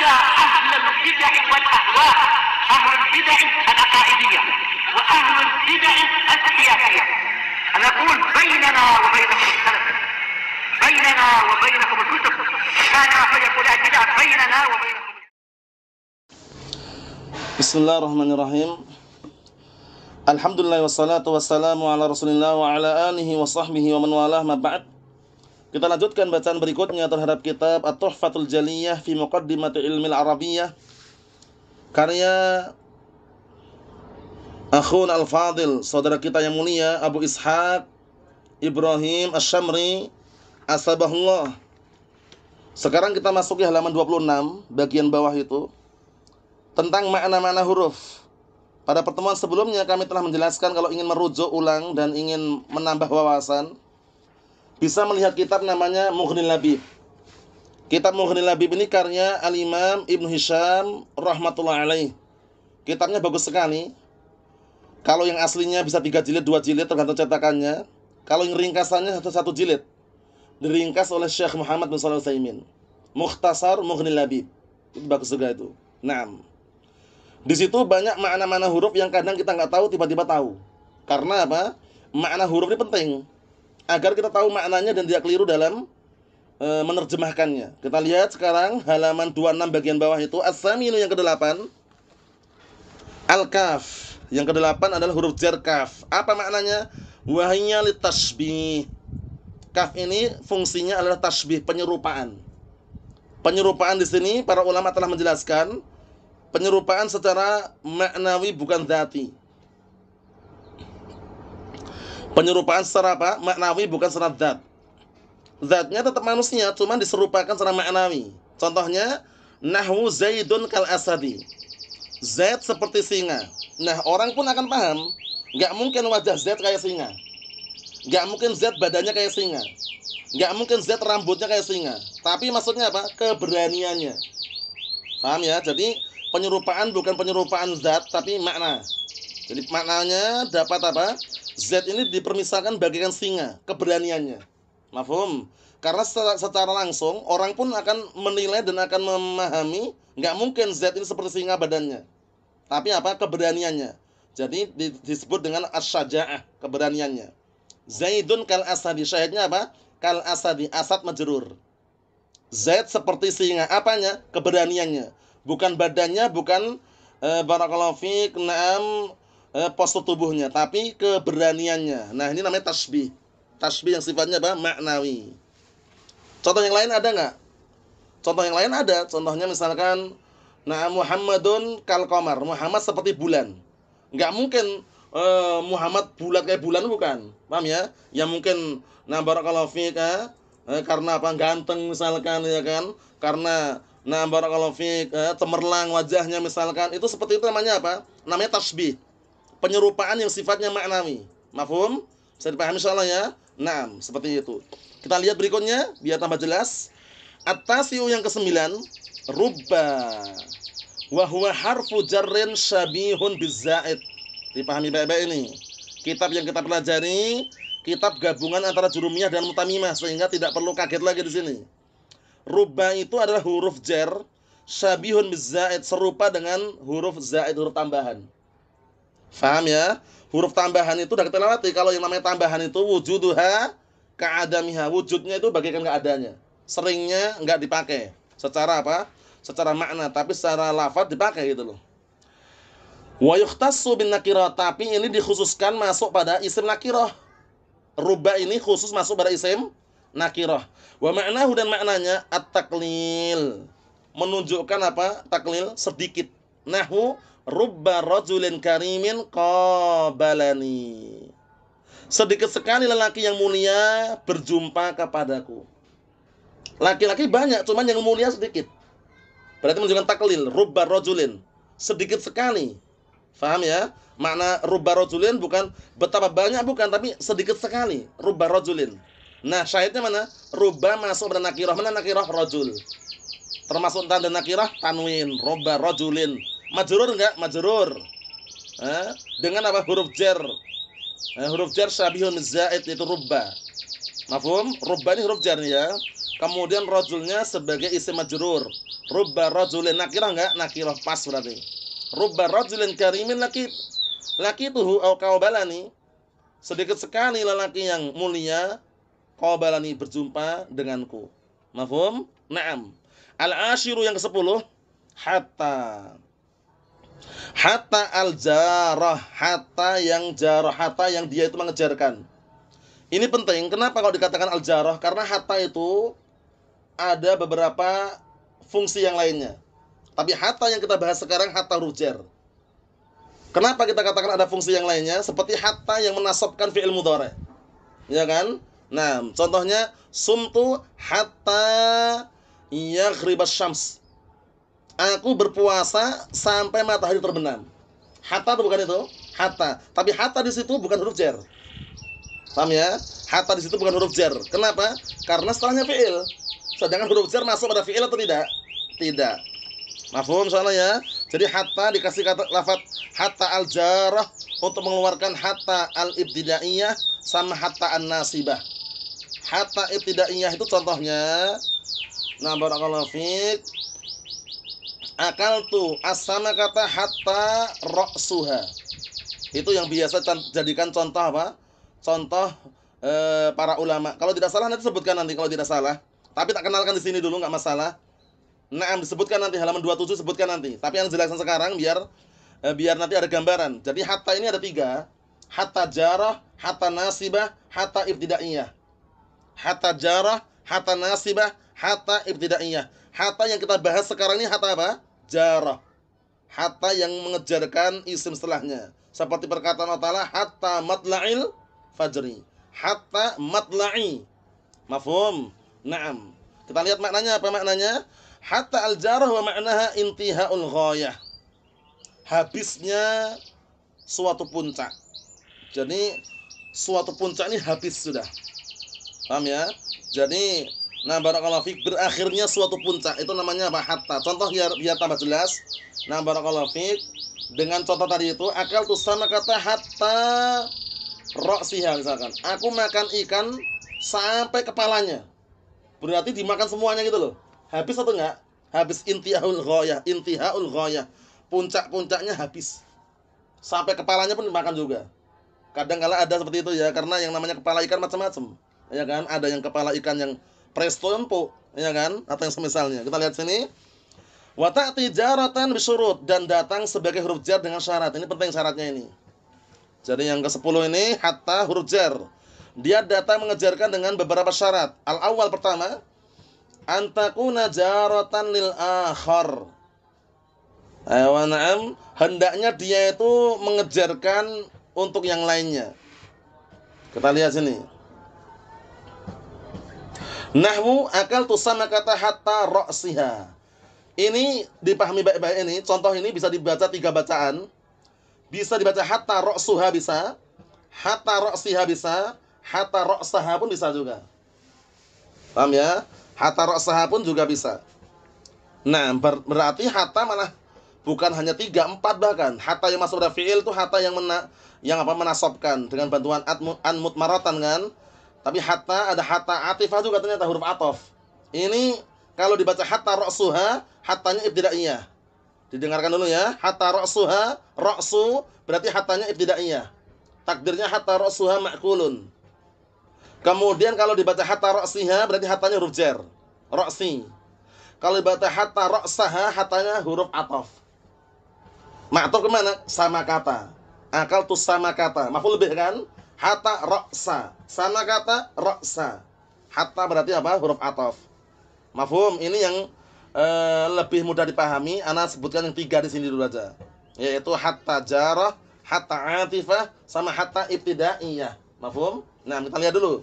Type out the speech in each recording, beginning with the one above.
ندى أهل البدع والأهواء أهل البدع العقائدية وأهل البدع السياسية أنا أقول بيننا وبينكم السلف بيننا وبينكم الكتب كان فيقول البدع بيننا وبينكم بسم الله الرحمن الرحيم الحمد لله والصلاة والسلام على رسول الله وعلى آله وصحبه ومن والاه ما بعد Kita lanjutkan bacaan berikutnya terhadap kitab At-Tuhfatul Jaliyah fi Muqaddimati Ilmil Arabiyah karya Akhun Al-Fadil, saudara kita yang mulia Abu Ishaq Ibrahim Asy-Syamri Asabahullah. Sekarang kita masuk ke halaman 26 bagian bawah itu tentang makna-makna huruf. Pada pertemuan sebelumnya kami telah menjelaskan kalau ingin merujuk ulang dan ingin menambah wawasan bisa melihat kitab namanya Mughni Labib. Kitab Mughni Labib ini karya Al-Imam Ibn Hisham rahmatullah alaih. Kitabnya bagus sekali. Kalau yang aslinya bisa tiga jilid, dua jilid tergantung cetakannya. Kalau yang ringkasannya satu, satu jilid. Diringkas oleh Syekh Muhammad bin Shalih Saimin. Mukhtasar Mughni Labib. Itu bagus juga itu. Naam. Di situ banyak makna-makna huruf yang kadang kita nggak tahu tiba-tiba tahu. Karena apa? Makna huruf ini penting agar kita tahu maknanya dan tidak keliru dalam e, menerjemahkannya. Kita lihat sekarang halaman 26 bagian bawah itu asaminu ini yang ke-8 al-kaf. Yang ke-8 adalah huruf jar kaf. Apa maknanya? Wahiyya litasbih. Kaf ini fungsinya adalah tasbih penyerupaan. Penyerupaan di sini para ulama telah menjelaskan penyerupaan secara maknawi bukan zati. Penyerupaan secara apa? Maknawi bukan secara zat. Zatnya tetap manusia, cuman diserupakan secara maknawi. Contohnya, nahwu zaidun kal asadi. Zaid seperti singa. Nah, orang pun akan paham. Gak mungkin wajah Zaid kayak singa. Gak mungkin Zaid badannya kayak singa. Gak mungkin Zaid rambutnya kayak singa. Tapi maksudnya apa? Keberaniannya. Paham ya? Jadi penyerupaan bukan penyerupaan zat tapi makna. Jadi maknanya dapat apa? Z ini dipermisalkan bagaikan singa, keberaniannya. Mafhum? Karena secara, secara langsung orang pun akan menilai dan akan memahami, nggak mungkin Z ini seperti singa badannya. Tapi apa? Keberaniannya. Jadi disebut dengan asyaja'ah, keberaniannya. Zaidun kal asadi, syahidnya apa? Kal asadi, asad majerur. Z seperti singa, apanya? Keberaniannya. Bukan badannya, bukan e, barakallahu na'am, eh, postur tubuhnya, tapi keberaniannya. Nah, ini namanya tasbih. Tasbih yang sifatnya apa? maknawi. Contoh yang lain ada nggak? Contoh yang lain ada. Contohnya misalkan Nah Muhammadun kalkomar Muhammad seperti bulan Nggak mungkin uh, Muhammad bulat kayak bulan bukan Paham ya? Yang mungkin Nah barakallahu fika eh, Karena apa? Ganteng misalkan ya kan Karena Nah barakallahu fiqh, eh, Temerlang wajahnya misalkan Itu seperti itu namanya apa? Namanya tasbih penyerupaan yang sifatnya maknawi. Mafhum? saya dipahami insyaallah ya? Naam, seperti itu. Kita lihat berikutnya biar tambah jelas. Atas tasiu yang kesembilan rubba wa huwa harfu jarrin syabihun bizaid. Dipahami baik-baik ini. Kitab yang kita pelajari kitab gabungan antara jurumiyah dan mutamimah sehingga tidak perlu kaget lagi di sini. Rubba itu adalah huruf jar syabihun bizaid serupa dengan huruf zaid huruf tambahan. Faham ya? Huruf tambahan itu sudah kita lewati. Kalau yang namanya tambahan itu wujuduha ka'adamiha. Wujudnya itu bagaikan keadaannya. Seringnya enggak dipakai. Secara apa? Secara makna, tapi secara lafad dipakai gitu loh. Wa yukhtassu bin tapi ini dikhususkan masuk pada isim nakiroh. rubah ini khusus masuk pada isim nakiroh. Wa ma'nahu dan maknanya at-taklil. Menunjukkan apa? Taklil sedikit. Nahu rubba rajulin karimin qabalani. Sedikit sekali lelaki yang mulia berjumpa kepadaku. Laki-laki banyak, cuman yang mulia sedikit. Berarti menunjukkan taklil, rubba rajulin. Sedikit sekali. Faham ya? Makna rubba rajulin bukan betapa banyak bukan, tapi sedikit sekali. Rubba rajulin. Nah, syahidnya mana? Rubba masuk pada nakirah. Mana nakirah? Rajul. Termasuk tanda nakirah tanwin, roba rojulin. majurur enggak? majurur Eh? Dengan apa? Huruf jer Eh, huruf jer syabihun zaid itu roba Mafhum? roba ini huruf jer ya. Kemudian rojulnya sebagai isim majurur roba rojulin nakirah enggak? Nakirah pas berarti. roba rojulin karimin laki Laki tuhu au kaubalani. Sedikit sekali lelaki yang mulia kaubalani berjumpa denganku. Mafhum? Naam al ashiru yang ke-10 hatta. Hatta al-jarah, hatta yang jarah, hatta yang dia itu mengejarkan. Ini penting. Kenapa kalau dikatakan al-jarah? Karena hatta itu ada beberapa fungsi yang lainnya. Tapi hatta yang kita bahas sekarang hatta rujer. Kenapa kita katakan ada fungsi yang lainnya? Seperti hatta yang menasabkan fi'il mudore Ya kan? Nah, contohnya sumtu hatta Iya yaghribas syams. Aku berpuasa sampai matahari terbenam. Hatta atau bukan itu? Hatta. Tapi hatta di situ bukan huruf jer Paham ya? Hatta di situ bukan huruf jer Kenapa? Karena setelahnya fi'il. Sedangkan huruf jer masuk pada fi'il atau tidak? Tidak. Mafhum soalnya ya. Jadi hatta dikasih kata lafat hatta al-jarah untuk mengeluarkan hatta al-ibtidaiyah sama hatta an-nasibah. Hatta ibtidaiyah itu contohnya Nah barakallahu fiik. tuh asana kata hatta roksuha Itu yang biasa jadikan contoh apa? Contoh e, para ulama. Kalau tidak salah nanti sebutkan nanti kalau tidak salah. Tapi tak kenalkan di sini dulu nggak masalah. Nah, disebutkan nanti halaman 27 sebutkan nanti. Tapi yang jelaskan sekarang biar e, biar nanti ada gambaran. Jadi hatta ini ada tiga. Hatta jarah, hatta nasibah, hatta ibtidaiyah. Hatta jarah Hatta nasibah, hatta ibtidaiyah. Hatta yang kita bahas sekarang ini hatta apa? Jarah. Hatta yang mengejarkan isim setelahnya. Seperti perkataan Allah Ta'ala, hatta matla'il fajri. Hatta matla'i. Mafhum? Naam. Kita lihat maknanya apa maknanya? Hatta al-jarah wa ma'naha intihaul ghayah. Habisnya suatu puncak. Jadi suatu puncak ini habis sudah. Paham ya? Jadi nah barakallahu fik berakhirnya suatu puncak itu namanya apa? Hatta. Contoh biar biar tambah jelas. Nah barakallahu fik dengan contoh tadi itu akal tuh sama kata hatta roksiha misalkan. Aku makan ikan sampai kepalanya. Berarti dimakan semuanya gitu loh. Habis atau enggak? Habis intihaul ghayah, intihaul ghayah. Puncak-puncaknya habis. Sampai kepalanya pun dimakan juga. Kadang kala ada seperti itu ya, karena yang namanya kepala ikan macam-macam ya kan? Ada yang kepala ikan yang presto empuk, ya kan? Atau yang semisalnya. Kita lihat sini. Watak tijaratan bisurut dan datang sebagai huruf jar dengan syarat. Ini penting syaratnya ini. Jadi yang ke-10 ini hatta huruf jar. Dia datang mengejarkan dengan beberapa syarat. al awal pertama, antakuna jaratan lil akhar. Ayo hendaknya dia itu mengejarkan untuk yang lainnya. Kita lihat sini. Nahwu akal tusana kata hatta roksiha. Ini dipahami baik-baik ini. Contoh ini bisa dibaca tiga bacaan. Bisa dibaca hatta roksuha bisa. Hatta roksiha bisa. Hatta roksaha pun bisa juga. Paham ya? Hatta roksaha pun juga bisa. Nah, ber berarti hatta malah bukan hanya tiga, empat bahkan. Hatta yang masuk pada fi'il itu hatta yang mena yang apa menasobkan dengan bantuan an maratan kan? Tapi hatta ada hatta atifah juga katanya huruf atof. Ini kalau dibaca hatta roksuha, hatanya ibtidaiyah. Didengarkan dulu ya. Hatta roksuha, roksu berarti hatanya ibtidaiyah. Takdirnya hatta roksuha ma'kulun. Kemudian kalau dibaca hatta roksiha berarti hatanya huruf jer. Roksi. Kalau dibaca hatta roksaha, hatanya huruf atof. Ma'tuf kemana? Sama kata. Akal tuh sama kata. Makul lebih kan? Hatta roksa. Sana kata roksa. Hatta berarti apa? Huruf atof. Mafhum. Ini yang e, lebih mudah dipahami. Anak sebutkan yang tiga di sini dulu aja. Yaitu hatta jarah, hatta atifah, sama hatta ibtidaiyah. Mafhum? Nah, kita lihat dulu.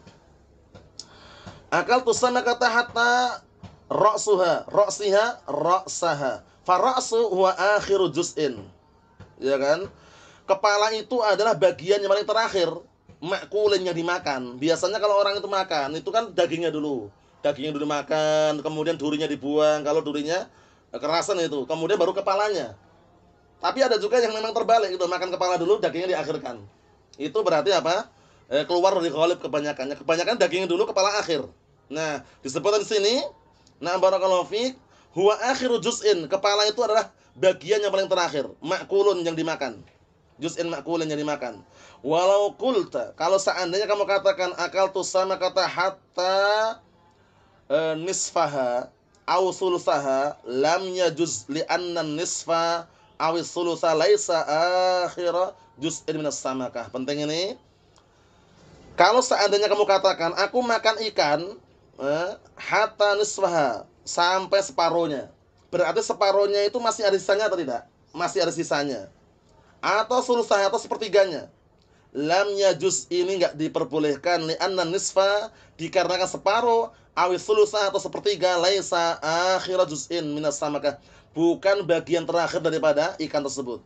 Akal tusana kata hatta roksuha, roksiha, roksaha. Faraksu huwa akhiru juz'in. Ya kan? Kepala itu adalah bagian yang paling terakhir makulin yang dimakan. Biasanya kalau orang itu makan, itu kan dagingnya dulu. Dagingnya dulu makan, kemudian durinya dibuang. Kalau durinya eh, kerasan itu, kemudian baru kepalanya. Tapi ada juga yang memang terbalik itu makan kepala dulu, dagingnya diakhirkan. Itu berarti apa? Eh, keluar dari ghalib kebanyakannya. Kebanyakan dagingnya dulu, kepala akhir. Nah, disebutkan di sini, nah barakallahu fiik, huwa akhiru juz'in. Kepala itu adalah bagian yang paling terakhir, makulun yang dimakan juz'in makulin yang makan. Walau kulta, kalau seandainya kamu katakan akal tu sama kata hatta e, nisfaha au sulusaha lam yajuz anna nisfa aw sulusa laisa akhira juz'in minas samakah. Penting ini. Kalau seandainya kamu katakan aku makan ikan eh, hatta nisfaha sampai separohnya. Berarti separohnya itu masih ada sisanya atau tidak? Masih ada sisanya atau selesai atau sepertiganya. Lamnya juz ini nggak diperbolehkan li'anna nisfa dikarenakan separuh awis selesai atau sepertiga laisa akhir juz'in minas samakah bukan bagian terakhir daripada ikan tersebut.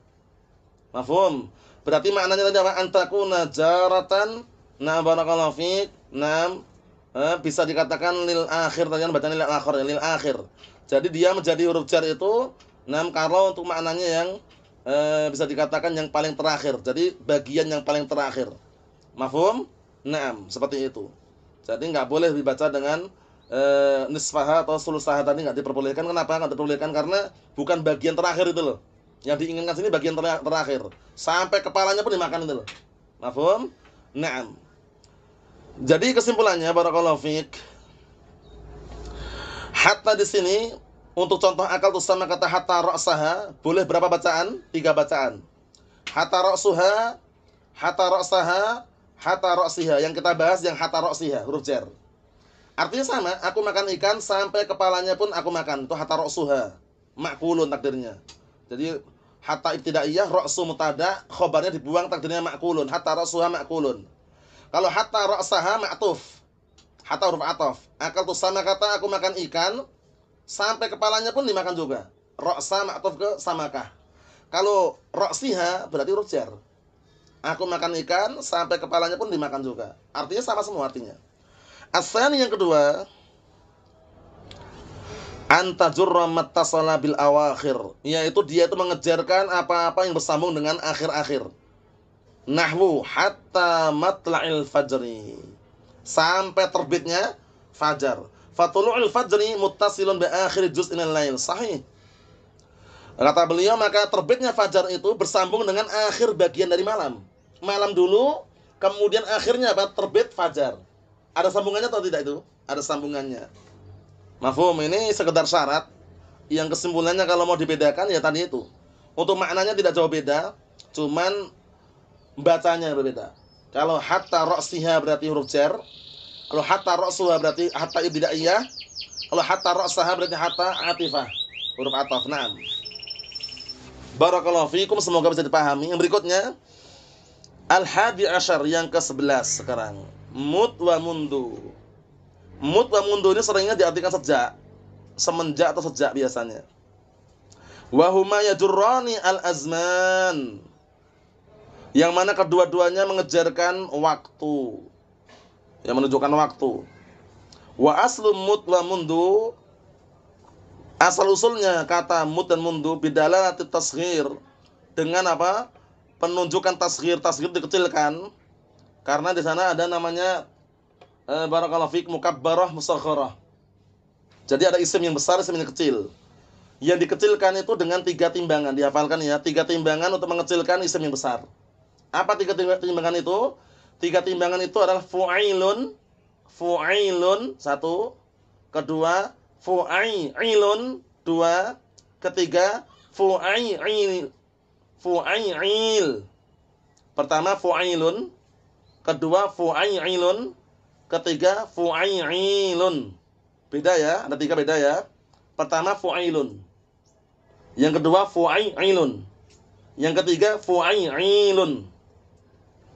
Mafhum? Berarti maknanya tadi apa? Antakuna jaratan na barakallahu fiik. Nam eh, bisa dikatakan lil akhir tadi kan bacanya lil akhir lil akhir. Jadi dia menjadi huruf jar itu nam kalau untuk maknanya yang e, bisa dikatakan yang paling terakhir. Jadi bagian yang paling terakhir. Mafhum? Naam, seperti itu. Jadi nggak boleh dibaca dengan e, nisfaha atau sulusaha tadi nggak diperbolehkan. Kenapa? Nggak diperbolehkan karena bukan bagian terakhir itu loh. Yang diinginkan sini bagian terakhir. Sampai kepalanya pun dimakan itu loh. Mafhum? Naam. Jadi kesimpulannya para fiik. Hatta di sini untuk contoh akal sama kata hatta roksaha, boleh berapa bacaan? Tiga bacaan. Hatta roksuha, hatta roksaha, hatta roksiha. Yang kita bahas yang hatta roksiha, huruf jer. Artinya sama, aku makan ikan sampai kepalanya pun aku makan. Itu hatta roksuha, Makulun takdirnya. Jadi hatta ibtidaiyah roksu mutada, khobarnya dibuang takdirnya makulun. Hatta roksuha, makulun. Kalau hatta roksaha, maktuf. Hatta huruf atof. Akal sama kata aku makan ikan sampai kepalanya pun dimakan juga. sama atau ke samakah. Kalau roksiha berarti rujar. Aku makan ikan sampai kepalanya pun dimakan juga. Artinya sama semua artinya. Asani yang kedua, anta metasola bil awakhir yaitu dia itu mengejarkan apa-apa yang bersambung dengan akhir-akhir nahwu hatta matla'il fajri sampai terbitnya fajar fatulul fajri muttasilun bi akhir juz'in lain. Sahih. Kata beliau maka terbitnya fajar itu bersambung dengan akhir bagian dari malam. Malam dulu, kemudian akhirnya apa? Terbit fajar. Ada sambungannya atau tidak itu? Ada sambungannya. Mafhum ini sekedar syarat yang kesimpulannya kalau mau dibedakan ya tadi itu. Untuk maknanya tidak jauh beda, cuman bacanya berbeda. Kalau hatta roksiha berarti huruf jar, kalau hatta ra'suha berarti hatta iya. Kalau hatta ra'saha berarti hatta atifah. Huruf ataf. Naam. Barakallahu fiikum, semoga bisa dipahami. Yang berikutnya Al-Hadi Ashar yang ke-11 sekarang. Mut wa mundu. Mut wa mundu ini seringnya diartikan sejak. Semenjak atau sejak biasanya. Wahuma yadurrani al-azman. Yang mana kedua-duanya mengejarkan waktu yang menunjukkan waktu. Wa aslum mut wa mundu asal usulnya kata mut dan mundu nanti tasghir dengan apa? penunjukan tasghir, tasghir dikecilkan karena di sana ada namanya eh, barakallahu fik mukabbarah Jadi ada isim yang besar, isim yang kecil. Yang dikecilkan itu dengan tiga timbangan, dihafalkan ya, tiga timbangan untuk mengecilkan isim yang besar. Apa tiga timbangan itu? Tiga timbangan itu adalah fu'ailun, fu'ailun satu, kedua fu'ailun dua, ketiga fu'ail fu'ail. Pertama fu'ailun, kedua fu'ailun, ketiga fu'ailun. Beda ya, ada tiga beda ya. Pertama fu'ailun. Yang kedua fu'ailun. Yang ketiga fu'ailun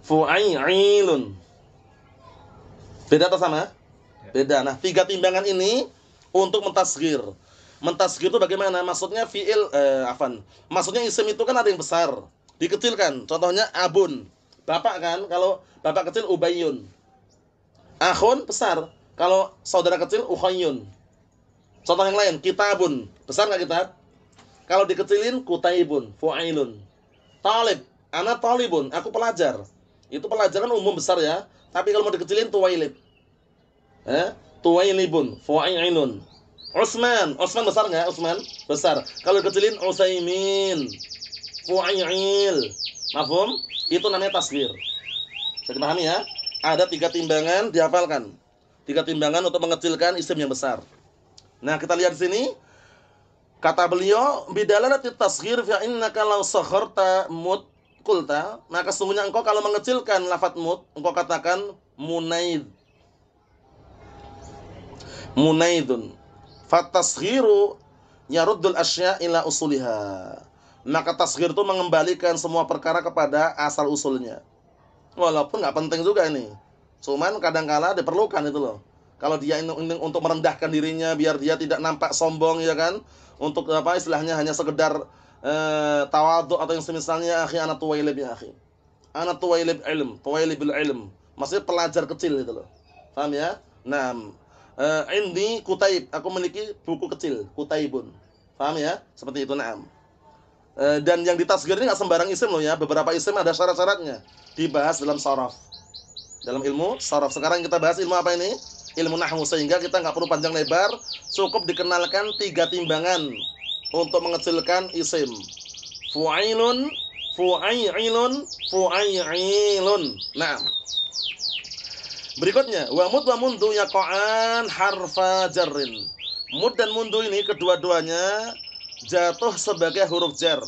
fu'ailun. Beda atau sama? Ya. Beda. Nah, tiga timbangan ini untuk mentasgir. Mentasgir itu bagaimana? Maksudnya fiil eh, afan. Maksudnya isim itu kan ada yang besar, dikecilkan. Contohnya abun. Bapak kan kalau bapak kecil ubayyun. Akhun besar. Kalau saudara kecil ukhayyun. Contoh yang lain, kitabun. Besar nggak kita? Kalau dikecilin kutaibun, fu'ailun. Talib, anak talibun, aku pelajar. Itu pelajaran umum besar ya. Tapi kalau mau dikecilin tuwailib. Eh? Tuwailibun, fu'ainun. Utsman, Utsman besar enggak? Utsman besar. Kalau kecilin Utsaimin. Fu'ail. Mafhum? Itu namanya tasghir. Bisa dipahami ya? Ada tiga timbangan dihafalkan. Tiga timbangan untuk mengecilkan isim yang besar. Nah, kita lihat di sini. Kata beliau, bidalalati tasghir fa innaka law sakharta mut kulta, maka sesungguhnya engkau kalau mengecilkan lafat mud, engkau katakan munaid. Munaidun. Fatasghiru yaruddul asya ila usuliha. Maka tasghir itu mengembalikan semua perkara kepada asal usulnya. Walaupun nggak penting juga ini. Cuman kadangkala diperlukan itu loh. Kalau dia ini untuk merendahkan dirinya biar dia tidak nampak sombong ya kan. Untuk apa istilahnya hanya sekedar Eh, Tawadu atau yang semisalnya akhi anak tua yang ya akhi. Anak tua tuwailib ilm, tua lebih ilm. masih pelajar kecil itu loh. Paham ya? Nah, eh, ini kutaib, aku memiliki buku kecil, kutaibun. Paham ya? Seperti itu, na'am. Eh, dan yang di tasgir ini nggak sembarang isim loh ya. Beberapa isim ada syarat-syaratnya. Dibahas dalam saraf. Dalam ilmu saraf. Sekarang kita bahas ilmu apa ini? ilmu nahwu sehingga kita nggak perlu panjang lebar cukup dikenalkan tiga timbangan untuk mengecilkan isim. Fu'ailun, fu'ailun, fu'ailun. Nah. Berikutnya, wa mud wa mundu yaqa'an harfa jarrin. Mud dan mundu ini kedua-duanya jatuh sebagai huruf jar.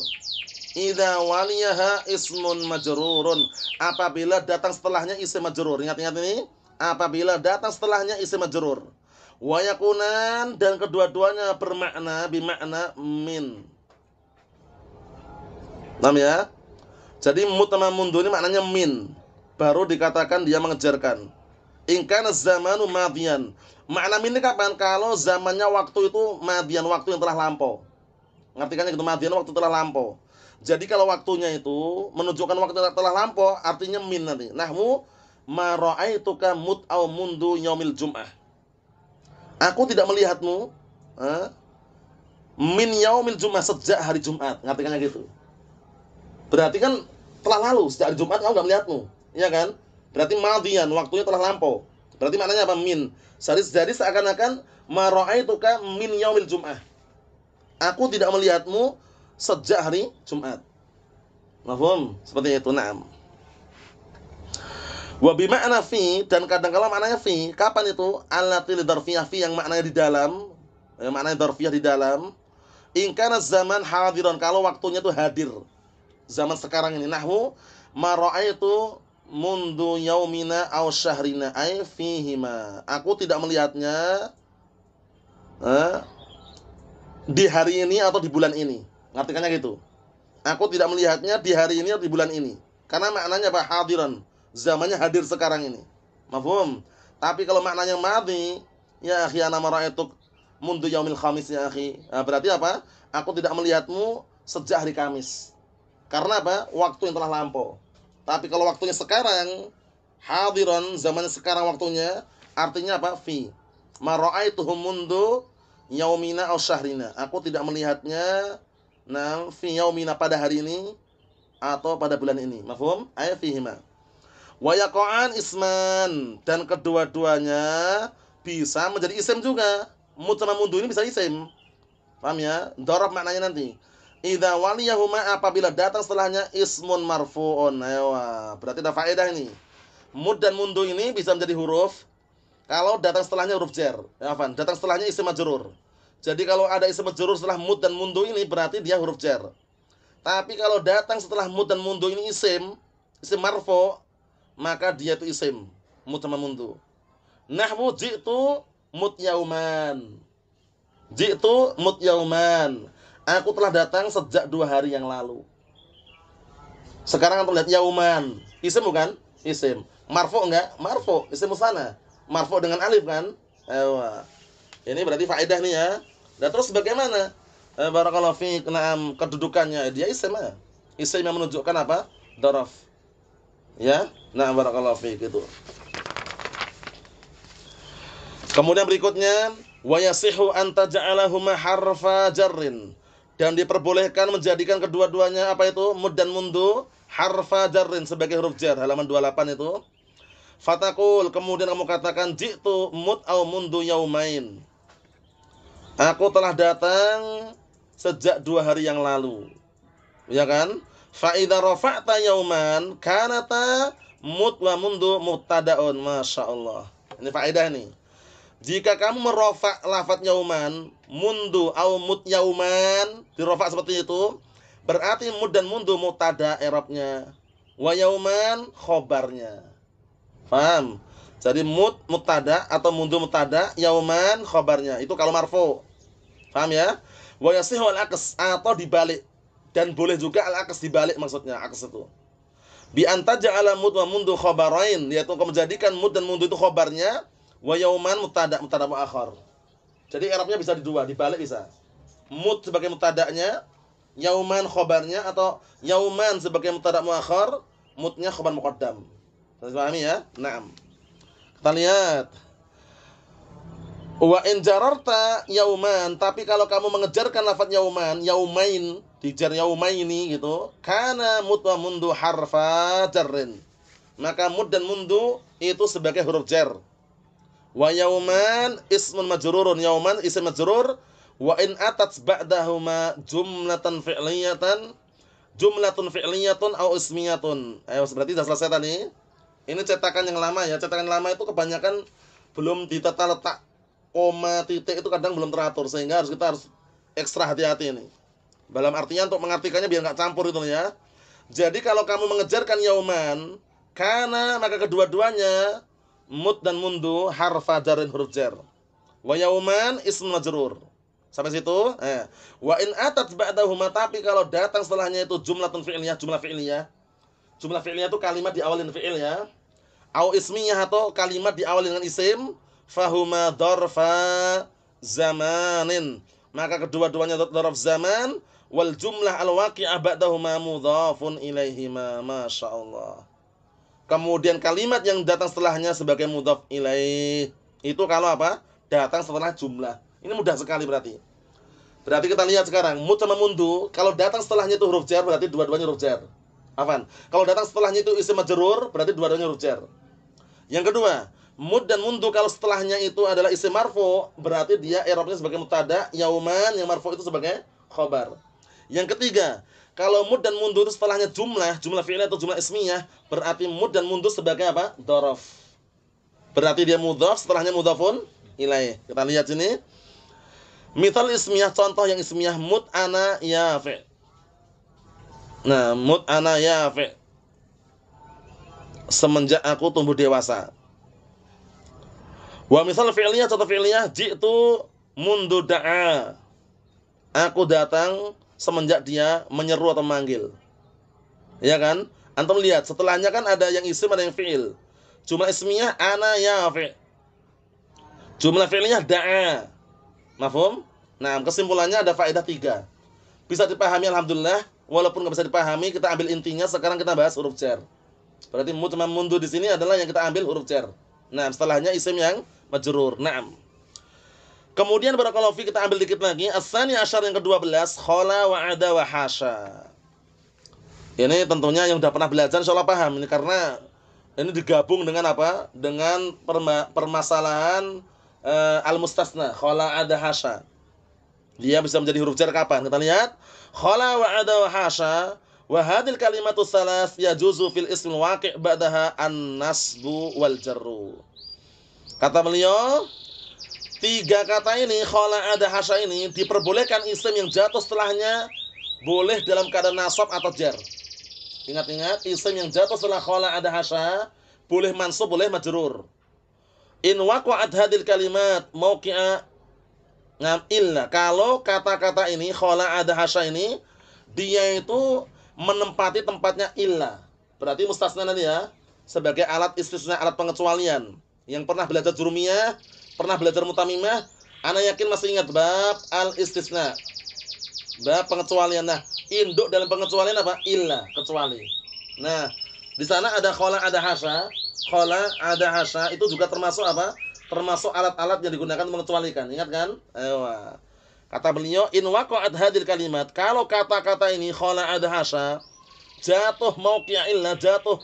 Idza waliyaha ismun majrurun. Apabila datang setelahnya isim majrur. Ingat-ingat ini. Apabila datang setelahnya isim majrur. Wayakunan dan kedua-duanya bermakna bimakna min. Nam ya? Jadi mutama mundu ini maknanya min. Baru dikatakan dia mengejarkan. Ingkana zamanu madian. Makna min ini kapan? Kalau zamannya waktu itu madian, waktu yang telah lampau. Ngertikannya itu madian waktu telah lampau. Jadi kalau waktunya itu menunjukkan waktu yang telah lampau, artinya min nanti. Nahmu itu ra'aituka mut'au mundu nyomil jum'ah. Aku tidak melihatmu eh, min yaumil Jumat sejak hari Jumat. Ngartikannya gitu. Berarti kan telah lalu sejak hari Jumat kamu nggak melihatmu, ya kan? Berarti madian waktunya telah lampau. Berarti maknanya apa? Min. Jadi, jadi seakan-akan itu kan min yaumil Jum'ah. Aku tidak melihatmu sejak hari Jumat. Mahfum, Seperti itu. Naam. Wa bi ma'na fi dan kala maknanya fi. Kapan itu? li dzarfiyah fi yang maknanya di dalam. Yang maknanya dzarfiyah di dalam. In kana zaman hadiran kalau waktunya itu hadir. Zaman sekarang ini nahwu ma ra'aitu mundu yaumina aw syahrina ay ma. Aku tidak melihatnya eh, di hari ini atau di bulan ini. ngartikannya gitu. Aku tidak melihatnya di hari ini atau di bulan ini. Karena maknanya apa? Hadiran zamannya hadir sekarang ini. Mafhum? Tapi kalau maknanya mati, ya akhi ana maraitu mundu yaumil khamis ya akhi. Nah, berarti apa? Aku tidak melihatmu sejak hari Kamis. Karena apa? Waktu yang telah lampau. Tapi kalau waktunya sekarang, hadiron zamannya sekarang waktunya, artinya apa? Fi. Mara'aituhum mundu yaumina au syahrina. Aku tidak melihatnya nah fi yaumina pada hari ini atau pada bulan ini. Mafhum? Ayat fihima. Wayakoan isman dan kedua-duanya bisa menjadi isim juga. sama mundu ini bisa isim. Paham ya? Dorob maknanya nanti. Idza waliyahuma apabila datang setelahnya ismun marfu'un. Ayo, berarti ada faedah ini. Mud dan mundu ini bisa menjadi huruf kalau datang setelahnya huruf jar. Ya, Afan, datang setelahnya isim majrur. Jadi kalau ada isim majrur setelah mud dan mundu ini berarti dia huruf jar. Tapi kalau datang setelah mud dan mundu ini isim, isim marfu, maka dia itu isim mut mutamamundu. Nahwu jitu mut yauman, Jitu mut yauman. Aku telah datang sejak dua hari yang lalu. Sekarang kamu lihat yauman. Isim bukan? Isim. Marfo enggak? Marfo Isim musana. Marfo dengan alif kan? Ewa. Ini berarti faedah nih ya. Dan terus bagaimana? Eh, barakallahu fiik. Naam, kedudukannya dia isim ya. Isim yang menunjukkan apa? Dorof. Ya, nah barakallahu fiik itu. Kemudian berikutnya wa yasihu an taj'alahuma harfa jarrin dan diperbolehkan menjadikan kedua-duanya apa itu mud dan mundu harfa jarrin sebagai huruf jar halaman 28 itu fatakul kemudian kamu katakan jitu mud au mundu yaumain aku telah datang sejak dua hari yang lalu ya kan Fa idza rafa'ta yauman kanata mut wa mundu mubtada'un. Masyaallah. Ini faedah nih. Jika kamu merofak lafat yauman, mundu au mut yauman, dirofak seperti itu, berarti mud dan mundu mutada i'rabnya. Wa yauman khobarnya. Paham? Jadi mut mutada atau mundu mutada yauman khobarnya. Itu kalau marfu. Paham ya? Wa yasihu al atau dibalik dan boleh juga al-aqs dibalik maksudnya akses itu bi ala mud wa mundu khabarain yaitu kau menjadikan mud dan mundu itu khobarnya wa yauman mutada mutada akhar jadi arabnya bisa di dua dibalik bisa mud sebagai mutadanya yauman khobarnya atau yauman sebagai mutada muakhar mudnya khabar muqaddam pahami ya na'am kita lihat Wa injararta yauman, tapi kalau kamu mengejarkan lafaz yauman, yaumain, dijar yaumaini gitu, kana mud wa mundu harfa jarrin. Maka mud dan mundu itu sebagai huruf jar. Wa yauman ismun majrurun, yauman isim majrur, wa in atat ba'dahuma jumlatan fi'liyatan jumlatun fi'liyatun au ismiyatun. Ayo berarti sudah selesai tadi. Ini cetakan yang lama ya. Cetakan lama itu kebanyakan belum ditata letak koma titik itu kadang belum teratur sehingga harus kita harus ekstra hati-hati ini dalam artinya untuk mengartikannya biar nggak campur itu ya jadi kalau kamu mengejarkan yauman karena maka kedua-duanya mud dan mundu harfa jarin huruf jar wa yauman ism majrur sampai situ eh wa in atat ba'dahuma tapi kalau datang setelahnya itu jumlah fi'liyah jumlah fi'liyah jumlah fi'liyah itu kalimat diawalin awalin fi'il ya au ismiyah atau kalimat diawali dengan isim fahuma dorfa zamanin maka kedua-duanya dorf zaman wal jumlah al waqi'ah ba'dahuma mudhafun masya masyaallah kemudian kalimat yang datang setelahnya sebagai mudhaf ilaih itu kalau apa datang setelah jumlah ini mudah sekali berarti berarti kita lihat sekarang mut sama mundu kalau datang setelahnya itu huruf jar berarti dua-duanya huruf jar afan kalau datang setelahnya itu isim majrur berarti dua-duanya huruf jar yang kedua Mud dan mundu kalau setelahnya itu adalah isim marfu, berarti dia i'rabnya sebagai mutada, yauman yang marfu itu sebagai khobar. Yang ketiga, kalau mud dan mundu itu setelahnya jumlah, jumlah fi'il atau jumlah ismiyah, berarti mud dan mundu sebagai apa? Dorof. Berarti dia mudhaf, setelahnya mudhafun nilai. Kita lihat sini. Misal ismiyah, contoh yang ismiyah mud ana yafi. Nah, mud ana yafi. Semenjak aku tumbuh dewasa. Wa misal fi'liyah contoh fi'liyah jitu mundu da'a. Aku datang semenjak dia menyeru atau memanggil. Ya kan? Antum lihat setelahnya kan ada yang isim ada yang fi'il. cuma ismiyah ana yafi. Cuma fi'liyah da'a. Mafhum? Nah, kesimpulannya ada faedah tiga. Bisa dipahami alhamdulillah, walaupun nggak bisa dipahami, kita ambil intinya sekarang kita bahas huruf jar. Berarti mutmam mundu di sini adalah yang kita ambil huruf jar. Nah, setelahnya isim yang majrur. Naam. Kemudian barakallahu fi kita ambil dikit lagi asani asyar yang ke-12 khala wa ada wa hasya. Ini tentunya yang sudah pernah belajar insyaallah paham ini karena ini digabung dengan apa? Dengan perma permasalahan uh, al-mustasna khala ada hasya. Dia bisa menjadi huruf jar kapan? Kita lihat khala wa ada wa hasya Wa hadhil kalimatu salas juzu fil ismil waqi' ba'daha an-nasbu wal jarru. Kata beliau, tiga kata ini khala ada hasya ini diperbolehkan isim yang jatuh setelahnya boleh dalam keadaan nasab atau jar. Ingat-ingat isim yang jatuh setelah khala ada hasya boleh mansub boleh majrur. In waqa'at hadhil kalimat mauqi'a ngam illa kalau kata-kata ini khala ada hasya ini dia itu menempati tempatnya ilah. Berarti mustasna nanti ya, sebagai alat istisna, alat pengecualian. Yang pernah belajar jurumiyah, pernah belajar mutamimah, ana yakin masih ingat bab al-istisna. Bab pengecualian. Nah, induk dalam pengecualian apa? Ilah, kecuali. Nah, di sana ada khola, ada hasa. Khola, ada hasa, itu juga termasuk apa? Termasuk alat-alat yang digunakan mengecualikan. Ingat kan? Ewa. Kata beliau, in waqa'at hadil kalimat, kalau kata-kata ini khala adhasa, jatuh mauqi'a illa, jatuh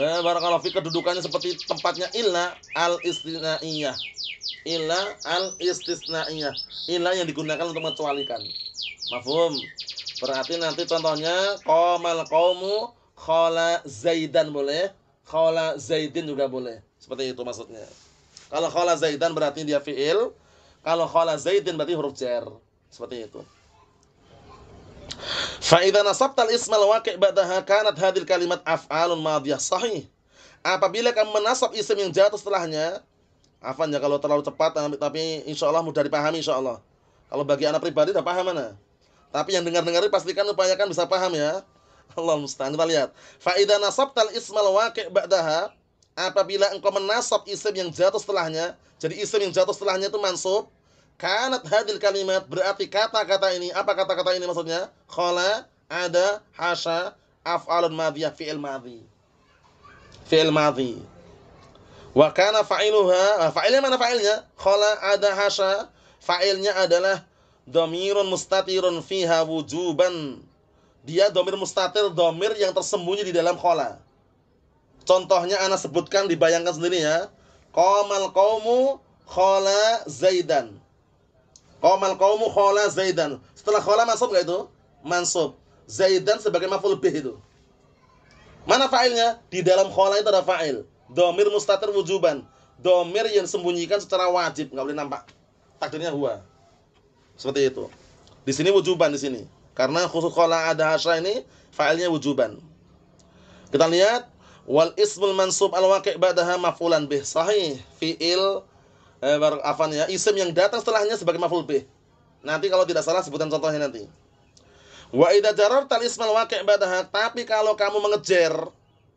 eh, barakallahu fi kedudukannya seperti tempatnya illa al-istina'iyah. Illa al-istisna'iyah. Illa yang digunakan untuk mengecualikan. Mafhum? Berarti nanti contohnya qamal qaumu khala zaidan boleh, khala zaidin juga boleh. Seperti itu maksudnya. Kalau khala zaidan berarti dia fi'il, kalau khala zaidin berarti huruf jar. Seperti itu. Fa idza nasabta al-isma al-waqi' ba'daha kanat hadhihi kalimat af'alun madhiyah sahih. Apabila kamu menasab isim yang jatuh setelahnya, afan ya kalau terlalu cepat tapi insyaallah mudah dipahami insyaallah. Kalau bagi anak pribadi udah paham mana? Tapi yang dengar-dengar pastikan upayakan bisa paham ya. Allah mustahil Kita lihat. Fa idza nasabta al-isma waqi ba'daha apabila engkau menasab isim yang jatuh setelahnya, jadi isim yang jatuh setelahnya itu mansub, kanat hadil kalimat berarti kata-kata ini, apa kata-kata ini maksudnya? Khola, ada, hasha, af'alun madhiyah, fi'il madhi. Fi'il madhi. Wa kana fa'iluha, ah, fa'ilnya mana fa'ilnya? Khola, ada, hasha, fa'ilnya adalah domirun mustatirun fiha wujuban. Dia domir mustatir, domir yang tersembunyi di dalam khala. Contohnya anak sebutkan dibayangkan sendiri ya. komal kaumu khola Zaidan. komal kaumu khola Zaidan. Setelah khola masuk gak itu? Mansub. Zaidan sebagai maf'ul bih itu. Mana fa'ilnya? Di dalam khola itu ada fa'il. Domir mustatir wujuban. Domir yang sembunyikan secara wajib, nggak boleh nampak. Takdirnya huwa. Seperti itu. Di sini wujuban di sini. Karena khusus khola ada hasra ini fa'ilnya wujuban. Kita lihat wal ismul mansub al waqi' ba'daha maf'ulan bih sahih fi'il eh, afan ya isim yang datang setelahnya sebagai maf'ul bih nanti kalau tidak salah sebutan contohnya nanti wa idza jararta al ismul waqi' ba'daha tapi kalau kamu mengejar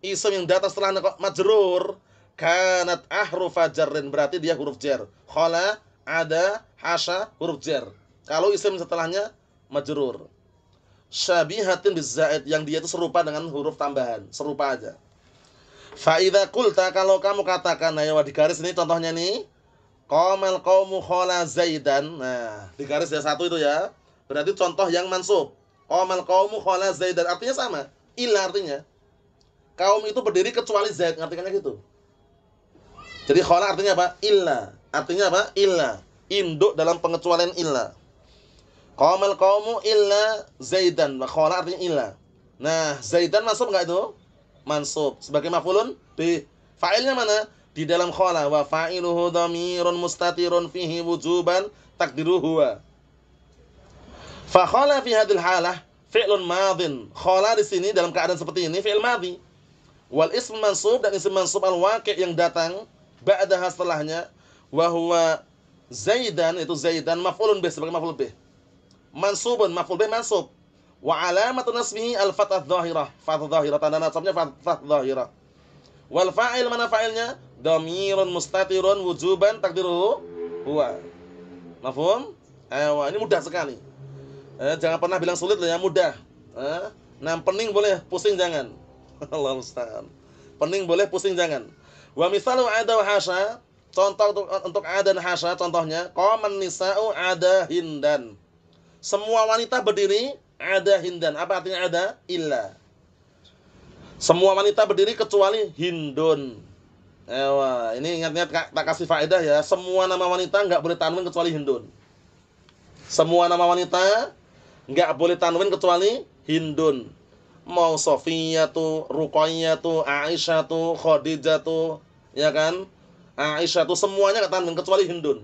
isim yang datang setelahnya kok majrur kanat ahruf jarrin berarti dia huruf jar khala ada hasya huruf jar kalau isim setelahnya majrur syabihatin bizaid yang dia itu serupa dengan huruf tambahan serupa aja Fa'idha kulta kalau kamu katakan nah ya di garis ini contohnya nih Komel qawmu khola zaidan Nah di garis ya satu itu ya Berarti contoh yang mansub Komel qawmu khola zaidan Artinya sama Ila artinya Kaum itu berdiri kecuali zaid Artinya kan gitu Jadi khola artinya apa? Illa Artinya apa? Illa Induk dalam pengecualian illa Komel qawmu illa zaidan Khola artinya illa Nah zaidan masuk enggak itu? mansub sebagai maf'ulun b Fa'ilnya mana? Di dalam khala wa fa'iluhu dhamirun mustatirun fihi wujuban takdiruhu Fa khala fi hadhil halah fi'lun madhin Khala di sini dalam keadaan seperti ini fi'il madhi. Wal ism mansub dan ism mansub al-waqi' yang datang ba'daha setelahnya wa huwa Zaidan itu Zaidan maf'ulun bih sebagai maf'ul bih. Mansubun maf'ul bih mansub. Wa alamatu nasbihi al-fathah dhahirah. Fathah dhahirah tanda nasabnya fathah dhahirah. Wal fa'il mana fa'ilnya? Dhamirun mustatirun wujuban takdiru, huwa. Mafhum? eh ini mudah sekali. Eh, jangan pernah bilang sulit loh ya, mudah. Eh, nah, pening boleh, pusing jangan. Allah musta'an. Pening boleh, pusing jangan. Wa misalu ada wa hasya, contoh untuk, untuk ada dan hasya contohnya, qaman nisa'u ada hindan. Semua wanita berdiri ada hindan. Apa artinya ada? Illa. Semua wanita berdiri kecuali hindun. Ewa, ini ingat-ingat tak kasih faedah ya. Semua nama wanita nggak boleh tanwin kecuali hindun. Semua nama wanita nggak boleh tanwin kecuali hindun. Mau tuh, tuh, Aisyah tuh, Khodijah tuh, ya kan? Aisyah tuh semuanya nggak tanwin kecuali hindun.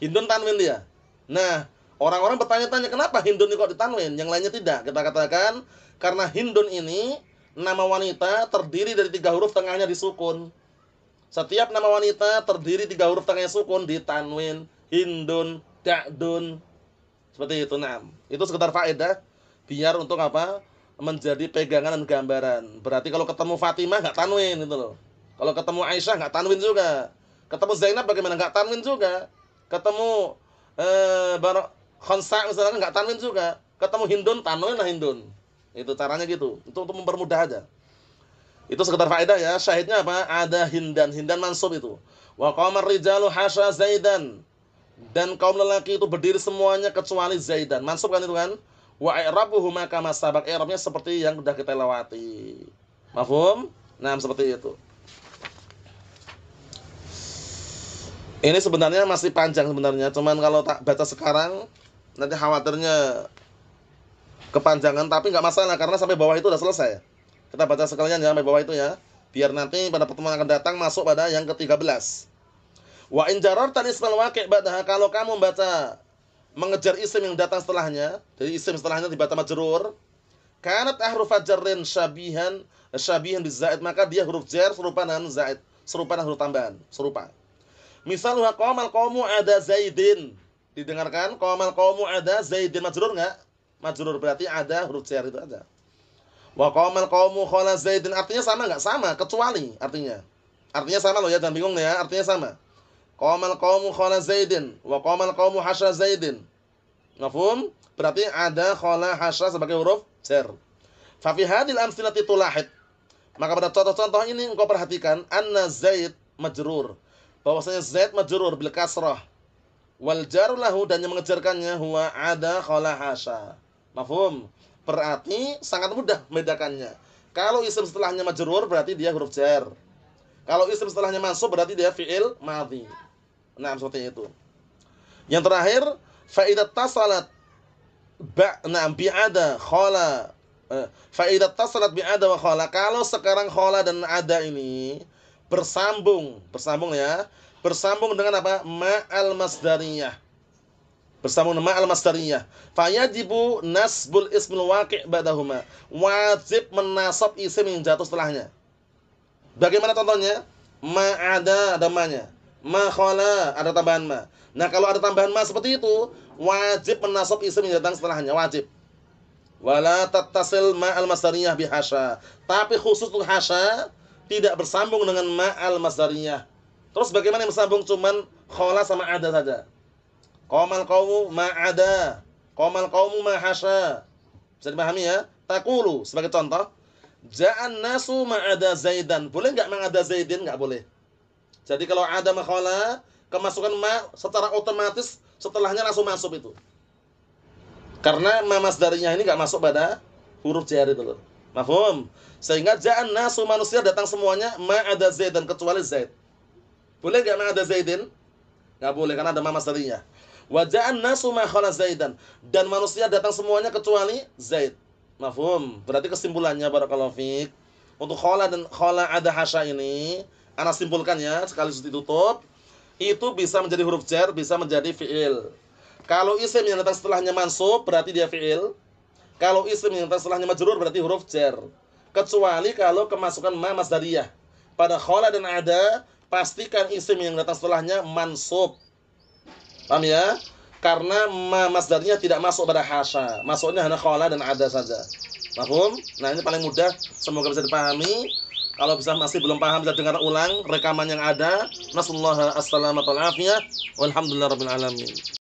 Hindun tanwin dia. Nah, Orang-orang bertanya-tanya kenapa Hindun ini kok ditanwin, yang lainnya tidak. Kita katakan karena Hindun ini nama wanita terdiri dari tiga huruf tengahnya disukun. Setiap nama wanita terdiri tiga huruf tengahnya sukun ditanwin, Hindun, Da'dun. Seperti itu, nah. Itu sekedar faedah biar untuk apa? menjadi pegangan dan gambaran. Berarti kalau ketemu Fatimah nggak tanwin gitu loh. Kalau ketemu Aisyah nggak tanwin juga. Ketemu Zainab bagaimana nggak tanwin juga. Ketemu eh Barok Konsep misalnya nggak tanwin juga ketemu hindun tanwin lah hindun itu caranya gitu itu untuk mempermudah aja itu sekedar faedah ya syahidnya apa ada hindan hindan mansub itu wa qamar rijalu hasya zaidan dan kaum lelaki itu berdiri semuanya kecuali zaidan mansub kan itu kan wa i'rabuhu kama sabak i'rabnya seperti yang sudah kita lewati mafhum nah seperti itu ini sebenarnya masih panjang sebenarnya cuman kalau tak baca sekarang nanti khawatirnya kepanjangan tapi nggak masalah karena sampai bawah itu udah selesai kita baca sekalian ya sampai bawah itu ya biar nanti pada pertemuan akan datang masuk pada yang ke-13 wa in tadi ismal waqi' ba'daha kalau kamu baca mengejar isim yang datang setelahnya jadi isim setelahnya dibaca majrur kanat ahruf jarrin syabihan syabihan bizaid maka dia huruf jar serupa dengan zaid serupa dengan huruf tambahan serupa misalnya qamal qawmu ada zaidin Didengarkan komal qaumu ada Zaidin majrur enggak? Majrur berarti ada huruf jar itu ada. Wa komal qaumu khala Zaidin artinya sama enggak? Sama kecuali artinya. Artinya sama loh ya, jangan bingung ya, artinya sama. komal qaumu khala Zaidin wa komal qaumu hasya Zaidin. ngafum Berarti ada khala hasya sebagai huruf jar. Fa fi hadhil amsilati tulahid. Maka pada contoh-contoh ini engkau perhatikan anna Zaid majrur. Bahwasanya Zaid majrur bil kasrah wal jaru lahu dan yang mengejarkannya huwa ada khala hasya. Mafhum? Berarti sangat mudah membedakannya. Kalau isim setelahnya majrur berarti dia huruf jar. Kalau isim setelahnya mansub berarti dia fi'il madhi. Nah, seperti itu. Yang terakhir, fa idza tasalat ba nah bi ada khala eh, fa idza tasalat bi ada wa khala. Kalau sekarang khala dan ada ini bersambung, bersambung ya bersambung dengan apa? Ma'al masdariyah. Bersambung dengan ma'al masdariyah. Fayajibu nasbul ismul waqi' badahuma. Wajib menasab isim yang jatuh setelahnya. Bagaimana contohnya? Ma'ada ma Ma'khala ada tambahan ma. Nah, kalau ada tambahan ma seperti itu, wajib menasab isim yang datang setelahnya, wajib wala tattasil ma'al masdariyah bihasya tapi khusus untuk hasya tidak bersambung dengan ma'al masdariyah Terus bagaimana yang bersambung cuman khola sama ada saja? Qomal qawmu komal Qomal qawmu hasha, Bisa dipahami ya? Takulu sebagai contoh. Ja'an nasu ma ada zaidan. Boleh nggak ada zaidin? Nggak boleh. Jadi kalau ada makhola, kemasukan ma secara otomatis setelahnya langsung masuk itu. Karena ma masdarinya ini nggak masuk pada huruf jar itu loh. Mafhum? Sehingga ja'an nasu manusia datang semuanya ma ada zaidan kecuali zaid. Boleh nggak ada Zaidin? Nggak boleh karena ada mama sarinya. Wajah nasu ma khala Zaidan. Dan manusia datang semuanya kecuali Zaid. Mafhum. Berarti kesimpulannya barakallahu Fik. Untuk khala dan khala ada hasya ini, ana simpulkannya sekali sudah ditutup, itu bisa menjadi huruf jar, bisa menjadi fi'il. Kalau isim yang datang setelahnya mansub berarti dia fi'il. Kalau isim yang datang setelahnya majrur berarti huruf jar. Kecuali kalau kemasukan ma masdariyah. Pada khala dan ada pastikan isim yang datang setelahnya mansub. Paham ya? Karena ma masdarnya tidak masuk pada hasya. Masuknya hanya khala dan ada saja. Paham? Nah, ini paling mudah, semoga bisa dipahami. Kalau bisa masih belum paham bisa dengar ulang rekaman yang ada. Nasallahu alaihi wasallam. Walhamdulillahirabbil alamin.